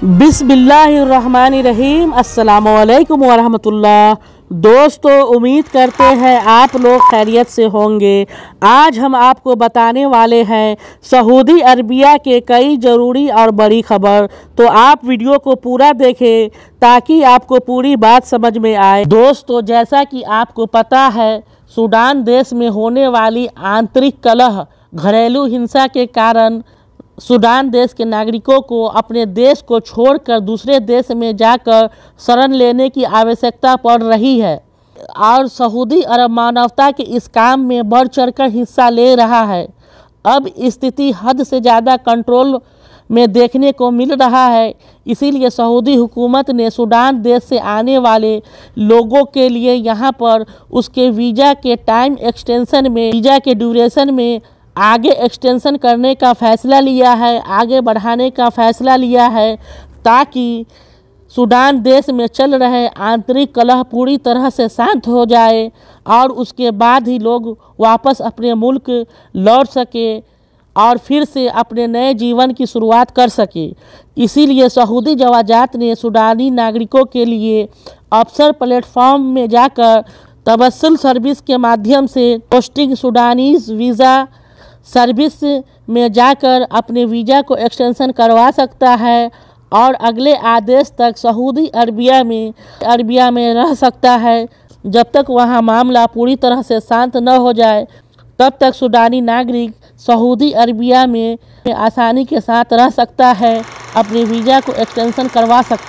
बिसबिल्लाम अल्लाम वरहमतुल्ला दोस्तों उम्मीद करते हैं आप लोग खैरियत से होंगे आज हम आपको बताने वाले हैं सऊदी अरबिया के कई ज़रूरी और बड़ी खबर तो आप वीडियो को पूरा देखें ताकि आपको पूरी बात समझ में आए दोस्तों जैसा कि आपको पता है सूडान देश में होने वाली आंतरिक कलह घरेलू हिंसा के कारण सूडान देश के नागरिकों को अपने देश को छोड़कर दूसरे देश में जाकर शरण लेने की आवश्यकता पड़ रही है और सऊदी अरब मानवता के इस काम में बढ़ कर हिस्सा ले रहा है अब स्थिति हद से ज़्यादा कंट्रोल में देखने को मिल रहा है इसीलिए सऊदी हुकूमत ने सूडान देश से आने वाले लोगों के लिए यहाँ पर उसके वीज़ा के टाइम एक्सटेंशन में वीज़ा के ड्यूरेशन में आगे एक्सटेंशन करने का फ़ैसला लिया है आगे बढ़ाने का फ़ैसला लिया है ताकि सूडान देश में चल रहे आंतरिक कलह पूरी तरह से शांत हो जाए और उसके बाद ही लोग वापस अपने मुल्क लौट सके और फिर से अपने नए जीवन की शुरुआत कर सके इसीलिए सऊदी जवाजात ने सूडानी नागरिकों के लिए अफसर प्लेटफॉर्म में जाकर तबसल सर्विस के माध्यम से पोस्टिंग सूडानीज वीज़ा सर्विस में जाकर अपने वीज़ा को एक्सटेंशन करवा सकता है और अगले आदेश तक सऊदी अरबिया में अरबिया में रह सकता है जब तक वहाँ मामला पूरी तरह से शांत न हो जाए तब तक सूडानी नागरिक सऊदी अरबिया में आसानी के साथ रह सकता है अपने वीज़ा को एक्सटेंशन करवा सकता है